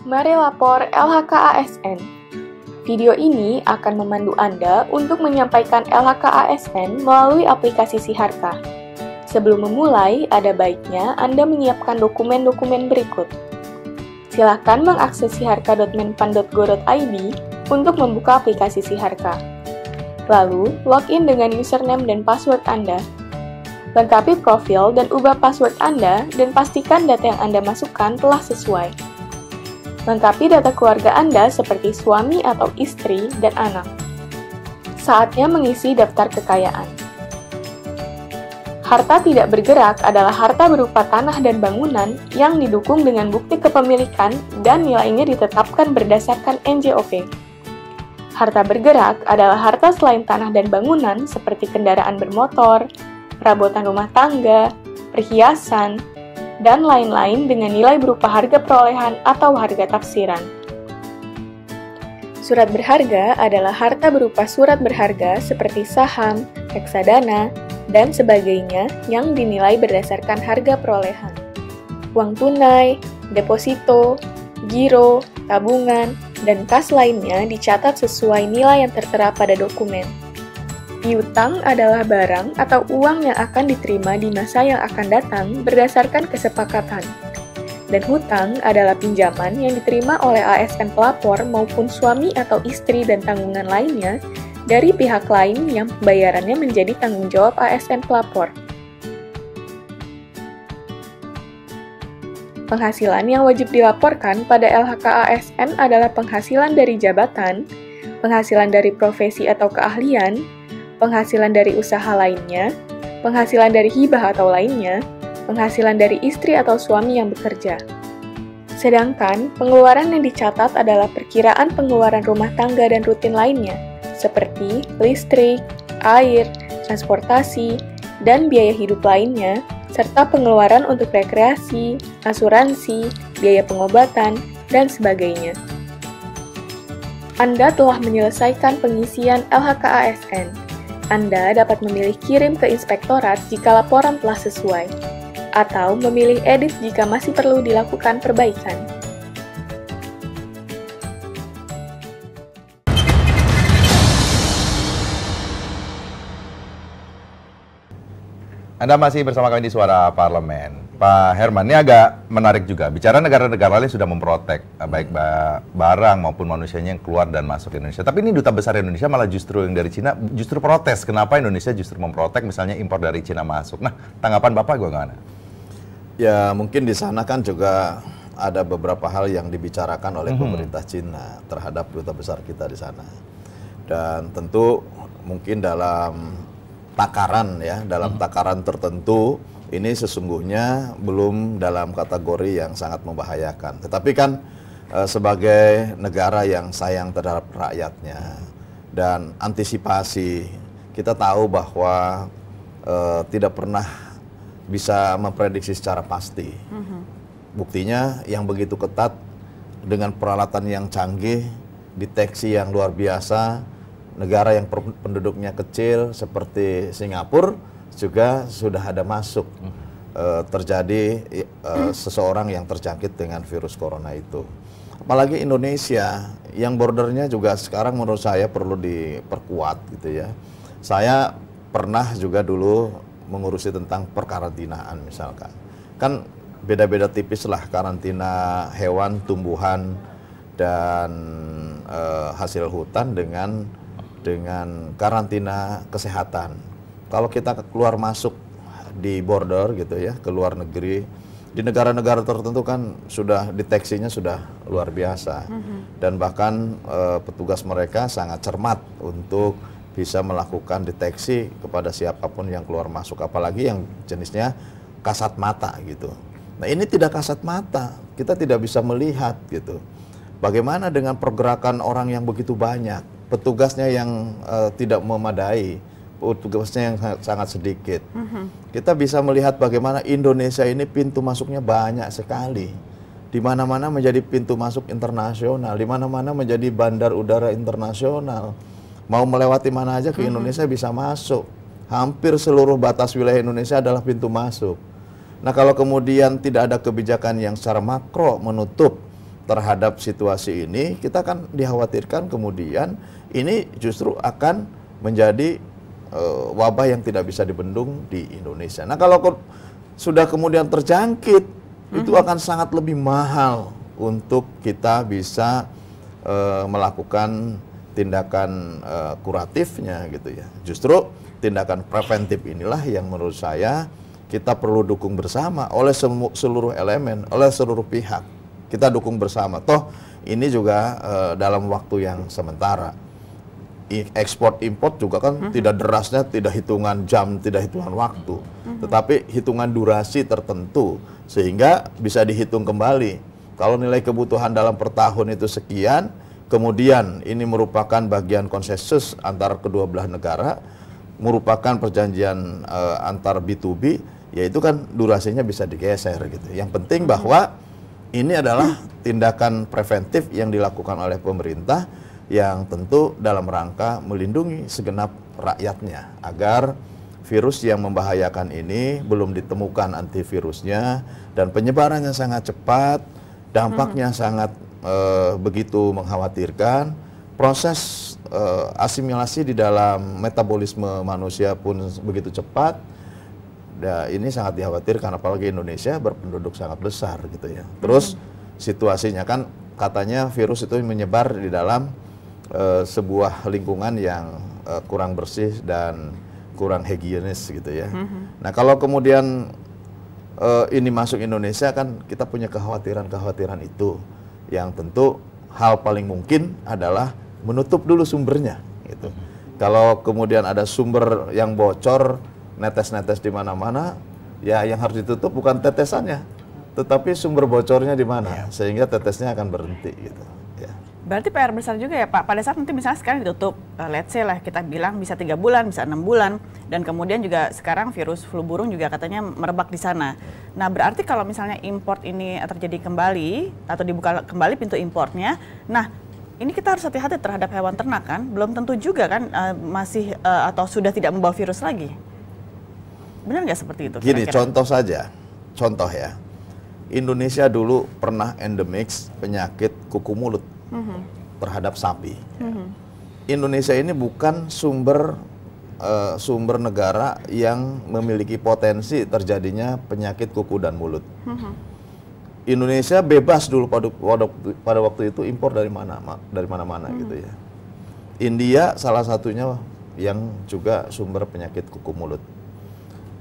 Mari lapor LHK ASN. Video ini akan memandu Anda untuk menyampaikan LHK ASN melalui aplikasi Siharka. Sebelum memulai, ada baiknya Anda menyiapkan dokumen-dokumen berikut. Silakan mengakses siharka.menpan.go.id untuk membuka aplikasi Siharka. Lalu, login dengan username dan password Anda. Lengkapi profil dan ubah password Anda dan pastikan data yang Anda masukkan telah sesuai. Lengkapi data keluarga Anda seperti suami atau istri dan anak. Saatnya mengisi daftar kekayaan. Harta tidak bergerak adalah harta berupa tanah dan bangunan yang didukung dengan bukti kepemilikan dan nilainya ditetapkan berdasarkan NJOP. Harta bergerak adalah harta selain tanah dan bangunan seperti kendaraan bermotor, perabotan rumah tangga, perhiasan, dan lain-lain dengan nilai berupa harga perolehan atau harga tafsiran. Surat berharga adalah harta berupa surat berharga seperti saham, reksadana, dan sebagainya yang dinilai berdasarkan harga perolehan. Uang tunai, deposito, giro, tabungan, dan kas lainnya dicatat sesuai nilai yang tertera pada dokumen. Piutang adalah barang atau uang yang akan diterima di masa yang akan datang berdasarkan kesepakatan. Dan hutang adalah pinjaman yang diterima oleh ASN pelapor maupun suami atau istri dan tanggungan lainnya dari pihak lain yang pembayarannya menjadi tanggung jawab ASN pelapor. Penghasilan yang wajib dilaporkan pada LHK ASN adalah penghasilan dari jabatan, penghasilan dari profesi atau keahlian, penghasilan dari usaha lainnya, penghasilan dari hibah atau lainnya, penghasilan dari istri atau suami yang bekerja. Sedangkan, pengeluaran yang dicatat adalah perkiraan pengeluaran rumah tangga dan rutin lainnya, seperti listrik, air, transportasi, dan biaya hidup lainnya, serta pengeluaran untuk rekreasi, asuransi, biaya pengobatan, dan sebagainya. Anda telah menyelesaikan pengisian LHKASN. Anda dapat memilih kirim ke inspektorat jika laporan telah sesuai, atau memilih edit jika masih perlu dilakukan perbaikan. Anda masih bersama kami di Suara Parlemen. Pak Herman, ini agak menarik juga. Bicara negara-negara lain sudah memprotek eh, baik barang maupun manusianya yang keluar dan masuk ke Indonesia. Tapi ini duta besar Indonesia malah justru yang dari Cina justru protes. Kenapa Indonesia justru memprotek misalnya impor dari Cina masuk? Nah, tanggapan Bapak gue gimana? Ya, mungkin di sana kan juga ada beberapa hal yang dibicarakan oleh hmm. pemerintah Cina terhadap duta besar kita di sana. Dan tentu mungkin dalam takaran ya dalam hmm. takaran tertentu ini sesungguhnya belum dalam kategori yang sangat membahayakan. Tetapi kan eh, sebagai negara yang sayang terhadap rakyatnya dan antisipasi kita tahu bahwa e, tidak pernah bisa memprediksi secara pasti. Hmm. Buktinya yang begitu ketat dengan peralatan yang canggih, deteksi yang luar biasa, negara yang penduduknya kecil seperti Singapura juga sudah ada masuk hmm. eh, terjadi eh, seseorang yang terjangkit dengan virus corona itu. Apalagi Indonesia yang bordernya juga sekarang menurut saya perlu diperkuat gitu ya. Saya pernah juga dulu mengurusi tentang perkarantinaan misalkan. Kan beda-beda tipis lah karantina hewan, tumbuhan, dan e, hasil hutan dengan dengan karantina kesehatan. Kalau kita keluar masuk di border gitu ya, ke luar negeri, di negara-negara tertentu kan sudah deteksinya sudah luar biasa. Mhm. Dan bahkan e, petugas mereka sangat cermat untuk bisa melakukan deteksi kepada siapapun yang keluar masuk, apalagi yang jenisnya kasat mata gitu. Nah, ini tidak kasat mata. Kita tidak bisa melihat gitu. Bagaimana dengan pergerakan orang yang begitu banyak? petugasnya yang uh, tidak memadai, petugasnya yang sangat, sangat sedikit. Mm -hmm. Kita bisa melihat bagaimana Indonesia ini pintu masuknya banyak sekali. Di mana-mana menjadi pintu masuk internasional, di mana-mana menjadi bandar udara internasional. Mau melewati mana aja ke mm -hmm. Indonesia bisa masuk. Hampir seluruh batas wilayah Indonesia adalah pintu masuk. Nah, kalau kemudian tidak ada kebijakan yang secara makro menutup terhadap situasi ini, kita akan dikhawatirkan kemudian ini justru akan menjadi uh, wabah yang tidak bisa dibendung di Indonesia. Nah, kalau ke sudah kemudian terjangkit, mm-hmm. itu akan sangat lebih mahal untuk kita bisa uh, melakukan tindakan uh, kuratifnya gitu ya. Justru tindakan preventif inilah yang menurut saya kita perlu dukung bersama oleh seluruh elemen, oleh seluruh pihak. Kita dukung bersama. Toh ini juga uh, dalam waktu yang sementara ekspor import juga kan mm-hmm. tidak derasnya tidak hitungan jam, tidak hitungan waktu, mm-hmm. tetapi hitungan durasi tertentu sehingga bisa dihitung kembali. Kalau nilai kebutuhan dalam per tahun itu sekian, kemudian ini merupakan bagian konsensus antara kedua belah negara, merupakan perjanjian e, antar B2B, yaitu kan durasinya bisa digeser gitu. Yang penting mm-hmm. bahwa ini adalah tindakan preventif yang dilakukan oleh pemerintah yang tentu dalam rangka melindungi segenap rakyatnya agar virus yang membahayakan ini belum ditemukan antivirusnya dan penyebarannya sangat cepat, dampaknya hmm. sangat e, begitu mengkhawatirkan. Proses e, asimilasi di dalam metabolisme manusia pun begitu cepat. Ya, ini sangat dikhawatirkan apalagi Indonesia berpenduduk sangat besar gitu ya. Terus hmm. situasinya kan katanya virus itu menyebar di dalam Eh, sebuah lingkungan yang uh, kurang bersih dan kurang higienis gitu ya. Mm -hmm. Nah kalau kemudian uh, ini masuk Indonesia kan kita punya kekhawatiran-kekhawatiran itu yang tentu hal paling mungkin adalah menutup dulu sumbernya gitu. Mm -hmm. Kalau kemudian ada sumber yang bocor, netes-netes di mana-mana, ya yang harus ditutup bukan tetesannya, tetapi sumber bocornya di mana, iya. sehingga tetesnya akan berhenti gitu. Berarti PR besar juga ya Pak. Pada saat nanti misalnya sekarang ditutup, uh, let's say lah kita bilang bisa tiga bulan, bisa enam bulan, dan kemudian juga sekarang virus flu burung juga katanya merebak di sana. Nah berarti kalau misalnya import ini terjadi kembali atau dibuka kembali pintu importnya, nah ini kita harus hati-hati terhadap hewan ternak kan? Belum tentu juga kan uh, masih uh, atau sudah tidak membawa virus lagi. Benar nggak seperti itu? Gini kira -kira? contoh saja, contoh ya. Indonesia dulu pernah endemik penyakit kuku mulut mm -hmm. terhadap sapi. Mm -hmm. Indonesia ini bukan sumber uh, sumber negara yang memiliki potensi terjadinya penyakit kuku dan mulut. Mm -hmm. Indonesia bebas dulu pada, pada, pada waktu itu impor dari mana dari mana-mana hmm. gitu ya. India salah satunya yang juga sumber penyakit kuku mulut.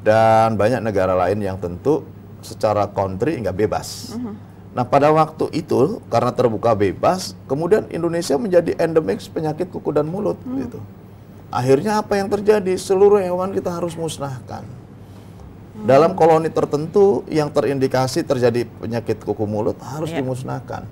Dan banyak negara lain yang tentu secara country nggak bebas. Hmm. Nah, pada waktu itu karena terbuka bebas, kemudian Indonesia menjadi endemik penyakit kuku dan mulut hmm. gitu. Akhirnya apa yang terjadi? Seluruh hewan kita harus musnahkan. Hmm. Dalam koloni tertentu yang terindikasi terjadi penyakit kuku mulut harus ya. dimusnahkan.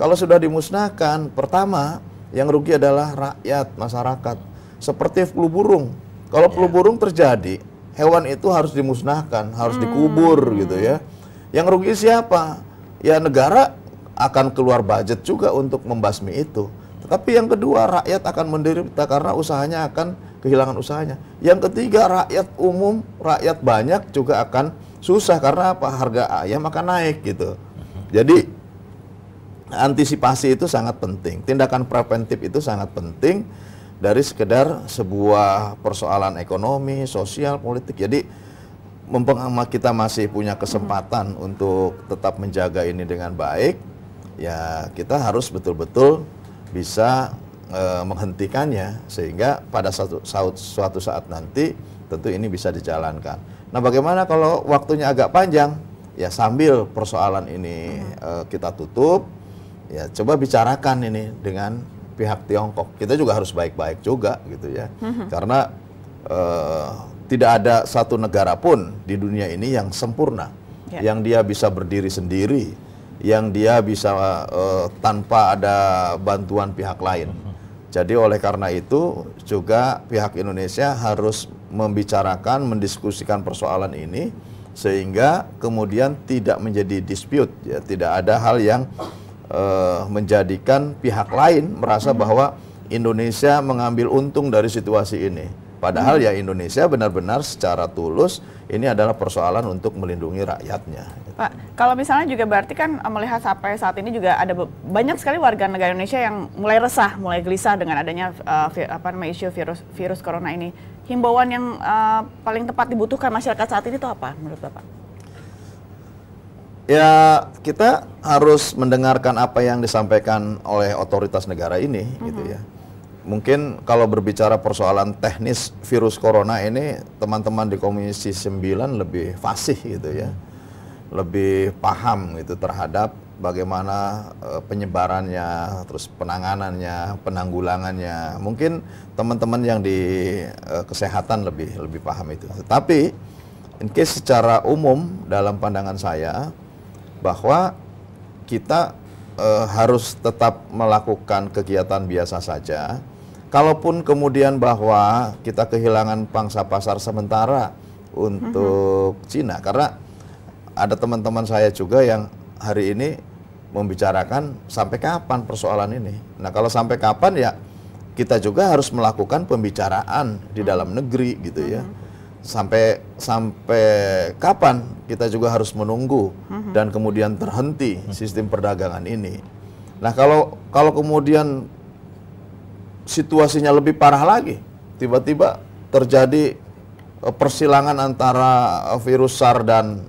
Kalau sudah dimusnahkan, pertama yang rugi adalah rakyat, masyarakat. Seperti flu burung. Kalau flu flu iya. burung terjadi, hewan itu harus dimusnahkan, harus hmm. dikubur gitu ya. Yang rugi siapa? ya negara akan keluar budget juga untuk membasmi itu. Tapi yang kedua, rakyat akan menderita karena usahanya akan kehilangan usahanya. Yang ketiga, rakyat umum, rakyat banyak juga akan susah karena apa? Harga ayam akan naik gitu. Jadi antisipasi itu sangat penting. Tindakan preventif itu sangat penting dari sekedar sebuah persoalan ekonomi, sosial, politik. Jadi mumpung kita masih punya kesempatan hmm. untuk tetap menjaga ini dengan baik, ya kita harus betul-betul bisa e, menghentikannya sehingga pada satu, suatu saat nanti tentu ini bisa dijalankan. Nah, bagaimana kalau waktunya agak panjang? Ya sambil persoalan ini hmm. e, kita tutup, ya coba bicarakan ini dengan pihak Tiongkok. Kita juga harus baik-baik juga gitu ya, hmm. karena e, tidak ada satu negara pun di dunia ini yang sempurna, ya. yang dia bisa berdiri sendiri, yang dia bisa uh, tanpa ada bantuan pihak lain. Jadi oleh karena itu juga pihak Indonesia harus membicarakan, mendiskusikan persoalan ini sehingga kemudian tidak menjadi dispute, ya tidak ada hal yang uh, menjadikan pihak lain merasa hmm. bahwa Indonesia mengambil untung dari situasi ini. Padahal hmm. ya Indonesia benar-benar secara tulus ini adalah persoalan untuk melindungi rakyatnya. Pak, kalau misalnya juga berarti kan melihat sampai saat ini juga ada banyak sekali warga negara Indonesia yang mulai resah, mulai gelisah dengan adanya uh, apa namanya isu virus virus corona ini. Himbauan yang uh, paling tepat dibutuhkan masyarakat saat ini itu apa menurut Bapak? Ya, kita harus mendengarkan apa yang disampaikan oleh otoritas negara ini mm -hmm. gitu mm-hmm. ya mungkin kalau berbicara persoalan teknis virus corona ini teman-teman di Komisi 9 lebih fasih gitu ya. Lebih paham gitu terhadap bagaimana eh, penyebarannya, terus penanganannya, penanggulangannya. Mungkin teman-teman yang di eh, kesehatan lebih lebih paham itu. Tetapi in case secara umum dalam pandangan saya bahwa kita E, harus tetap melakukan kegiatan biasa saja Kalaupun kemudian bahwa kita kehilangan pangsa pasar sementara untuk uh-huh. Cina karena ada teman-teman saya juga yang hari ini membicarakan sampai kapan persoalan ini. Nah, kalau sampai kapan ya kita juga harus melakukan pembicaraan di mhm. dalam negeri gitu ya. Mhm. Sampai sampai kapan kita juga harus menunggu dan kemudian terhenti sistem perdagangan ini. Nah, kalau kalau kemudian situasinya lebih parah lagi. Tiba-tiba terjadi eh, persilangan antara eh, virus SARS dan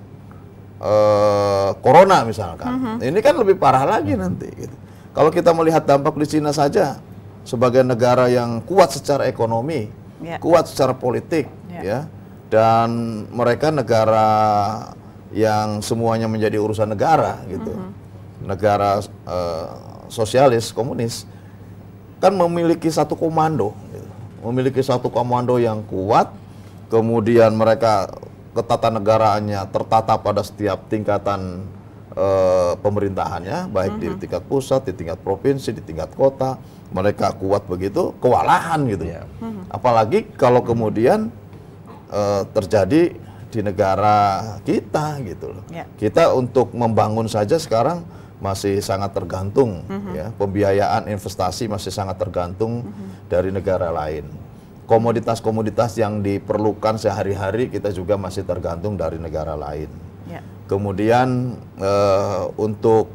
eh, corona misalkan. Uh mm-hmm. -huh. Ini kan lebih parah lagi nanti. Gitu. Kalau kita melihat dampak di Cina saja sebagai negara yang kuat secara ekonomi, yeah. kuat secara politik, yeah. ya, dan mereka negara yang semuanya menjadi urusan negara gitu, uh mm-hmm. -huh. negara sosialis, komunis kan memiliki satu komando, memiliki satu komando yang kuat, kemudian mereka ketatanegaraannya tertata pada setiap tingkatan e, pemerintahannya, baik mm -hmm. di mhm. tingkat pusat, di tingkat provinsi, di tingkat kota, mereka kuat begitu, kewalahan gitu. ya. Mm -hmm. Apalagi kalau kemudian e, terjadi di negara kita gitu loh. Yeah. Kita untuk membangun saja sekarang masih sangat tergantung mm -hmm. ya pembiayaan investasi masih sangat tergantung mm -hmm. dari negara lain komoditas-komoditas yang diperlukan sehari-hari kita juga masih tergantung dari negara lain yeah. kemudian uh, untuk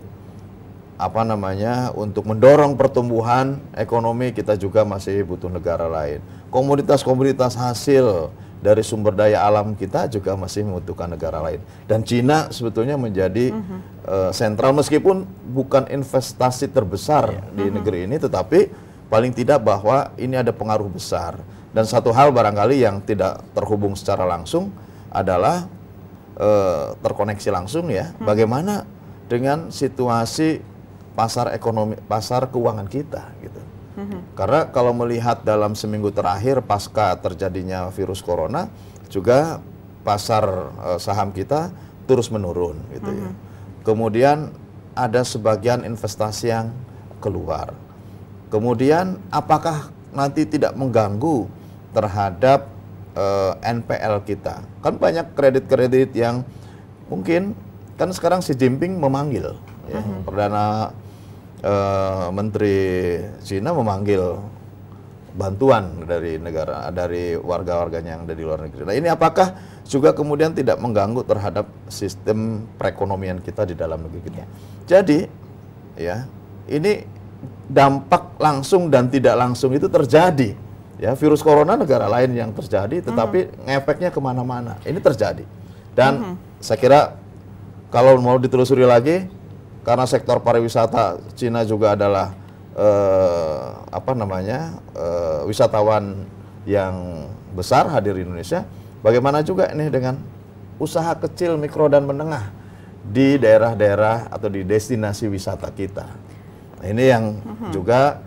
apa namanya untuk mendorong pertumbuhan ekonomi kita juga masih butuh negara lain komoditas-komoditas hasil dari sumber daya alam kita juga masih membutuhkan negara lain. Dan Cina sebetulnya menjadi uh -huh. uh, sentral meskipun bukan investasi terbesar -huh. Iya. di mm-hmm. negeri ini, tetapi paling tidak bahwa ini ada pengaruh besar. Dan satu hal barangkali yang tidak terhubung secara langsung adalah uh, terkoneksi langsung ya. -hmm. Bagaimana dengan situasi pasar ekonomi, pasar keuangan kita gitu karena kalau melihat dalam seminggu terakhir pasca terjadinya virus corona juga pasar eh, saham kita terus menurun gitu ya. Mhm. Kemudian ada sebagian investasi yang keluar. Kemudian apakah nanti tidak mengganggu terhadap uh, eh, NPL kita? Kan banyak kredit-kredit yang mungkin kan sekarang si Jinping memanggil ya, mm-hmm. perdana uh, Menteri Cina memanggil bantuan dari negara dari warga-warganya yang ada di luar negeri. Nah ini apakah juga kemudian tidak mengganggu terhadap sistem perekonomian kita di dalam negeri kita? Ya. Jadi ya ini dampak langsung dan tidak langsung itu terjadi. Ya virus corona negara lain yang terjadi, tetapi mm -hmm. ngefeknya kemana-mana. Ini terjadi dan mm -hmm. saya kira kalau mau ditelusuri lagi karena sektor pariwisata Cina juga adalah eh, apa namanya eh, wisatawan yang besar hadir di Indonesia. Bagaimana juga ini dengan usaha kecil, mikro dan menengah di daerah-daerah atau di destinasi wisata kita. Nah, ini yang mm-hmm. juga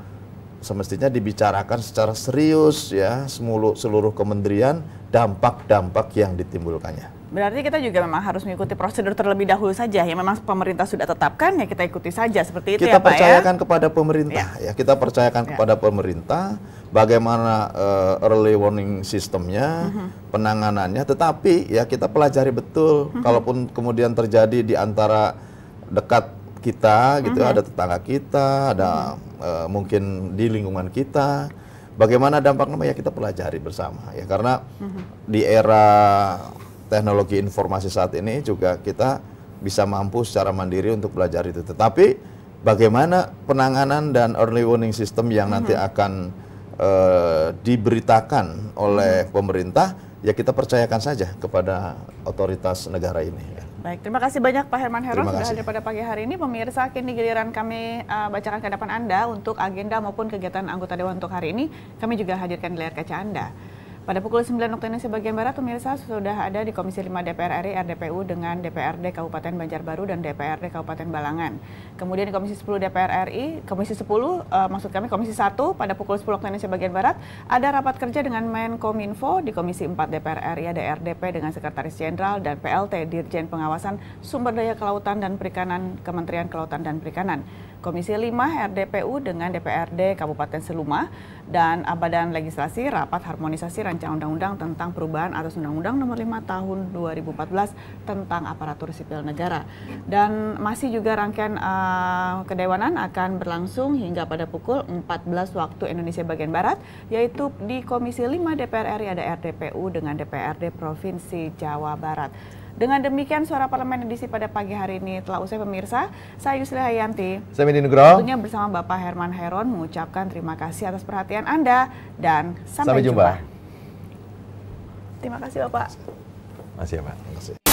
semestinya dibicarakan secara serius ya seluruh seluruh kementerian dampak-dampak yang ditimbulkannya. Berarti kita juga memang harus mengikuti prosedur terlebih dahulu saja ya memang pemerintah sudah tetapkan ya kita ikuti saja seperti itu kita ya Pak ya. percayakan kepada pemerintah ya, ya kita percayakan ya. kepada pemerintah bagaimana uh, early warning sistemnya, uh mhm. -huh. penanganannya tetapi ya kita pelajari betul uh mhm. -huh. kalaupun kemudian terjadi di antara dekat kita gitu uh mhm. -huh. ada tetangga kita, ada uh, uh mungkin di lingkungan kita bagaimana dampaknya ya kita pelajari bersama ya karena di era teknologi informasi saat ini juga kita bisa mampu secara mandiri untuk belajar itu. Tetapi bagaimana penanganan dan early warning system yang mm -hmm. nanti mm-hmm. akan uh, diberitakan oleh mm -hmm. pemerintah ya kita percayakan saja kepada otoritas negara ini. Ya. Baik, terima kasih banyak Pak Herman Heron sudah hadir pada pagi hari ini. Pemirsa, kini giliran kami uh, bacakan ke depan Anda untuk agenda maupun kegiatan anggota Dewan untuk hari ini. Kami juga hadirkan di layar kaca Anda. Pada pukul 9 waktu Indonesia bagian Barat, pemirsa sudah ada di Komisi 5 DPR RI RDPU dengan DPRD Kabupaten Banjarbaru dan DPRD Kabupaten Balangan. Kemudian di Komisi 10 DPR RI, Komisi 10, eh, maksud kami Komisi 1 pada pukul 10 waktu Indonesia bagian Barat, ada rapat kerja dengan Menkominfo di Komisi 4 DPR RI ada RDP dengan Sekretaris Jenderal dan PLT Dirjen Pengawasan Sumber Daya Kelautan dan Perikanan Kementerian Kelautan dan Perikanan. Komisi 5 RDPU dengan DPRD Kabupaten Seluma dan Abadan Legislasi Rapat Harmonisasi Rancangan Undang-Undang tentang Perubahan atas Undang-Undang Nomor 5 Tahun 2014 tentang Aparatur Sipil Negara. Dan masih juga rangkaian uh, kedewanan akan berlangsung hingga pada pukul 14 waktu Indonesia bagian Barat, yaitu di Komisi 5 DPR RI ada RDPU dengan DPRD Provinsi Jawa Barat. Dengan demikian suara parlemen edisi pada pagi hari ini telah usai pemirsa. Saya Yusli Hayanti. Saya Medi Nugro. Tentunya bersama Bapak Herman Heron mengucapkan terima kasih atas perhatian Anda dan sampai, sampai jumpa. jumpa. Terima kasih Bapak. Terima ya Pak. Terima kasih.